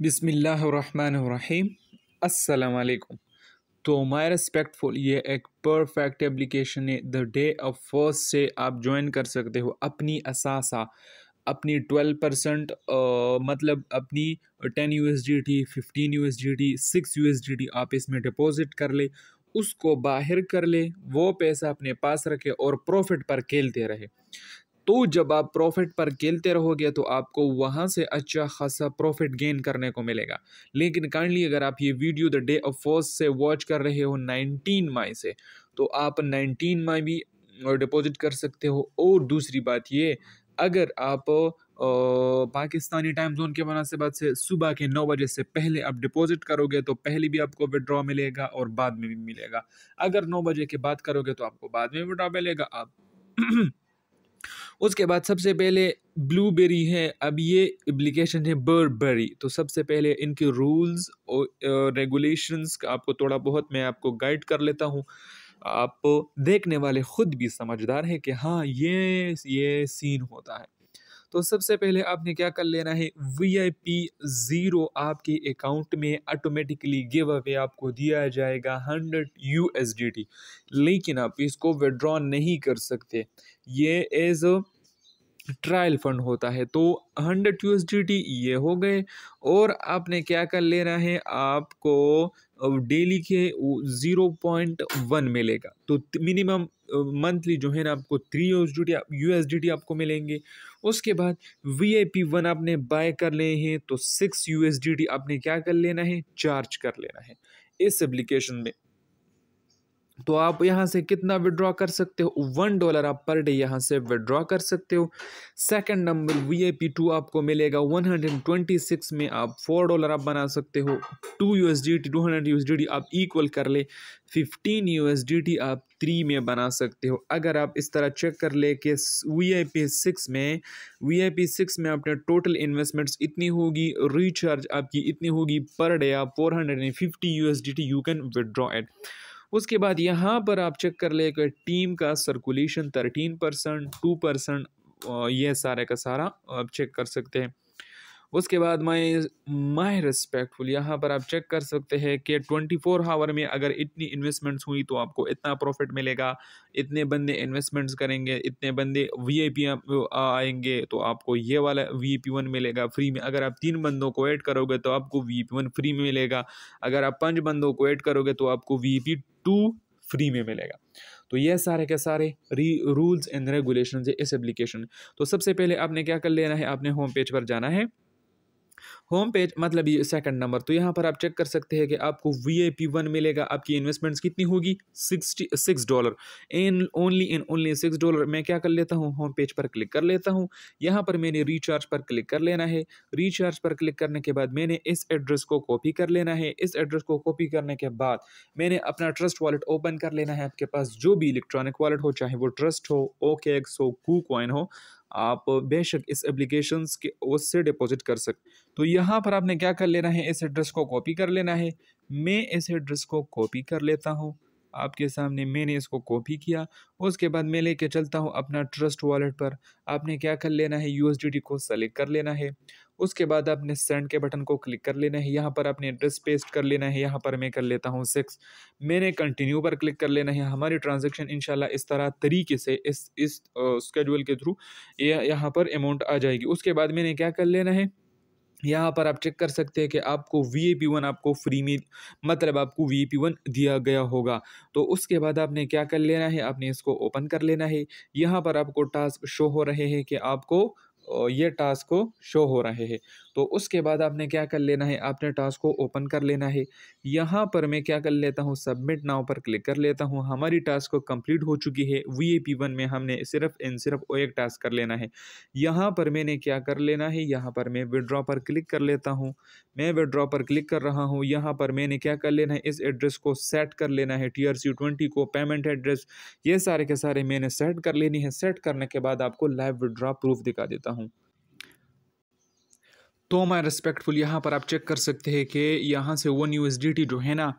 बिसमीम् अलकुम तो my respectful ये एक परफेक्ट एप्लीकेशन है द डे ऑफ फर्स्ट से आप ज्वाइन कर सकते हो अपनी असासा अपनी ट्वेल्व परसेंट मतलब अपनी ten U S D T fifteen U S D T six U S D T आप इसमें डिपॉजिट कर ले उसको बाहर कर ले वो पैसा अपने पास रखे और प्रॉफिट पर खेलते रहे तो जब आप प्रॉफिट पर खेलते रहोगे तो आपको वहाँ से अच्छा खासा प्रॉफिट गेन करने को मिलेगा लेकिन काइंडली अगर आप ये video the day of force से वॉच कर रहे हो 19 मई से तो आप 19 मई भी डिपॉजिट कर सकते हो और दूसरी बात ये अगर आप पाकिस्तानी टाइम जोन के मुनासिबत से सुबह के नौ बजे से पहले आप डिपॉजिट करोगे तो पहले भी आपको विड्रॉ मिलेगा और बाद में भी मिलेगा अगर नौ बजे के बाद करोगे तो आपको बाद में विड्रॉ मिलेगा आप उसके बाद सबसे पहले ब्लूबेरी है अब ये एप्लीकेशन है बर्बेरी तो सबसे पहले इनके रूल्स और रेगुलेशंस का आपको थोड़ा बहुत मैं आपको गाइड कर लेता हूँ आप देखने वाले ख़ुद भी समझदार हैं कि हाँ ये ये सीन होता है तो सबसे पहले आपने क्या कर लेना है वी आई पी ज़ीरो आपके अकाउंट में ऑटोमेटिकली गिव अवे आपको दिया जाएगा हंड्रेड यू लेकिन आप इसको विड्रॉ नहीं कर सकते ये एज ट्रायल फंड होता है तो हंड्रेड यू ये हो गए और आपने क्या कर लेना है आपको डेली के ज़ीरो पॉइंट वन मिलेगा तो मिनिमम मंथली जो है ना आपको थ्री यू एस डी आपको मिलेंगे उसके बाद वी आई पी वन आपने बाय कर ले हैं तो सिक्स यू एस डी आपने क्या कर लेना है चार्ज कर लेना है इस एप्लीकेशन में तो आप यहाँ से कितना विड्रॉ कर सकते हो वन डॉलर आप पर डे यहाँ से विड्रॉ कर सकते हो second number V I P two आपको मिलेगा वन हंड्रेड ट्वेंटी सिक्स में आप फोर डॉलर आप बना सकते हो two U S D T two hundred U S D T आप इक्वल कर ले fifteen U S D T आप थ्री में बना सकते हो अगर आप इस तरह चेक कर ले कि वी आई पी सिक्स में वी आई पी सिक्स में आपने टोटल इन्वेस्टमेंट्स इतनी होगी रिचार्ज आपकी इतनी होगी पर डे आप four hundred and fifty U S D T you can withdraw at उसके बाद यहाँ पर आप चेक कर ले टीम का circulation thirteen percent two percent ये सारे का सारा आप चेक कर सकते हैं उसके बाद माई माई रिस्पेक्टफुल यहाँ पर आप चेक कर सकते हैं कि ट्वेंटी फोर हावर में अगर इतनी इन्वेस्टमेंट्स हुई तो आपको इतना प्रॉफिट मिलेगा इतने बंदे इन्वेस्टमेंट्स करेंगे इतने बंदे वी आई पी आएंगे तो आपको ये वाला वी पी वन मिलेगा फ्री में अगर आप तीन बंदों को ऐड करोगे तो आपको वी पी वन फ्री में मिलेगा अगर आप पाँच बंदों को ऐड करोगे तो आपको वी पी टू फ्री में मिलेगा तो ये सारे के सारे री रूल्स एंड रेगुलेशन है इस एप्लीकेशन तो सबसे पहले आपने क्या कर लेना है आपने होम पेज पर जाना है होम पेज मतलब ये सेकंड नंबर तो यहाँ पर आप चेक कर सकते हैं कि आपको वी ए पी वन मिलेगा आपकी इन्वेस्टमेंट्स कितनी होगी sixty six dollar in only in only six dollar मैं क्या कर लेता हूँ होम पेज पर क्लिक कर लेता हूँ यहाँ पर मैंने रिचार्ज पर क्लिक कर लेना है रिचार्ज पर क्लिक करने के बाद मैंने इस एड्रेस को कॉपी कर लेना है इस एड्रेस को कॉपी करने के बाद मैंने अपना ट्रस्ट वॉलेट ओपन कर लेना है आपके पास जो भी इलेक्ट्रॉनिक वॉलेट हो चाहे वो ट्रस्ट हो ओके एक्स हो कू कॉइन हो आप बेशक इस एप्लीकेशन के उससे डिपॉजिट कर सकते तो यहाँ पर आपने क्या कर लेना है इस एड्रेस को कॉपी कर लेना है मैं इस एड्रेस को कॉपी कर लेता हूँ आपके सामने मैंने इसको कॉपी किया उसके बाद मैं लेके चलता हूँ अपना ट्रस्ट वॉलेट पर आपने क्या कर लेना है यू को सेलेक्ट कर लेना है उसके बाद आपने सेंड के बटन को क्लिक कर लेना है यहाँ पर आपने एड्रेस पेस्ट कर लेना है यहाँ पर मैं कर लेता हूँ सिक्स मैंने कंटिन्यू पर क्लिक कर लेना है हमारी ट्रांजेक्शन इनशाला इस तरह तरीके से इस इस स्केड्यूल के थ्रू यह यहाँ पर अमाउंट आ जाएगी उसके बाद मैंने क्या कर लेना है यहाँ पर आप चेक कर सकते हैं कि आपको वी ए पी वन आपको फ्री में मतलब आपको वी ए पी वन दिया गया होगा तो उसके बाद आपने क्या कर लेना है आपने इसको ओपन कर लेना है यहाँ पर आपको टास्क शो हो रहे हैं कि आपको ये टास्क को शो हो रहे हैं तो उसके बाद आपने क्या कर लेना है आपने टास्क को ओपन कर लेना है यहाँ पर मैं क्या कर लेता हूँ सबमिट नाव पर क्लिक कर लेता हूँ हमारी टास्क को कंप्लीट हो चुकी है वी ए पी वन में हमने सिर्फ एंड सिर्फ एक टास्क कर लेना है यहाँ पर मैंने क्या कर लेना है यहाँ पर मैं विड्रॉ पर क्लिक कर लेता हूँ मैं विड्रॉ पर क्लिक कर रहा हूँ यहाँ पर मैंने क्या कर लेना है इस एड्रेस को सेट कर लेना है टी आर सी ट्वेंटी को पेमेंट एड्रेस ये सारे के सारे मैंने सेट कर लेनी है सेट करने के बाद आपको लाइव विड्रॉ प्रूफ दिखा देता हूँ हूँ तो माई रिस्पेक्टफुल यहाँ पर आप चेक कर सकते हैं कि यहाँ से वन यू जो है ना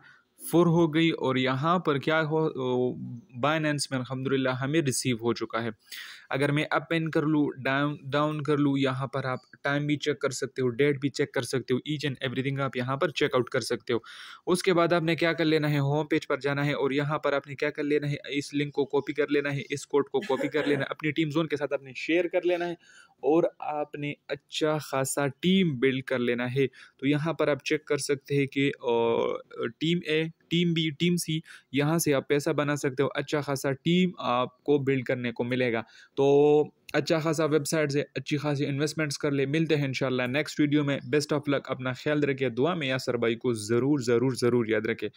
फोर हो गई और यहाँ पर क्या हो बाइनेंस में अलहमदिल्ला हमें रिसीव हो चुका है अगर मैं अप एंड कर लूँ डाउन डाउन कर लूँ यहाँ पर आप टाइम भी चेक कर सकते हो डेट भी चेक कर सकते हो ईच एंड एवरीथिंग आप यहाँ पर चेकआउट कर सकते हो उसके बाद आपने क्या कर लेना है होम पेज पर जाना है और यहाँ पर आपने क्या कर लेना है इस लिंक को कॉपी कर लेना है इस कोड को कॉपी कर लेना है अपनी टीम जोन के साथ आपने शेयर कर लेना है और आपने अच्छा खासा टीम बिल्ड कर लेना है तो यहाँ पर आप चेक कर सकते हैं कि team A team B team C यहाँ से आप पैसा बना सकते हो अच्छा खासा टीम आपको बिल्ड करने को मिलेगा तो अच्छा खासा वेबसाइट से अच्छी खासी इन्वेस्टमेंट्स कर ले मिलते हैं इंशाल्लाह नेक्स्ट वीडियो में बेस्ट ऑफ लक अपना ख्याल रखे दुआ में यासर भाई को ज़रूर ज़रूर ज़रूर याद रखें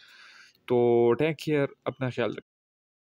तो टेक केयर अपना ख्याल रखें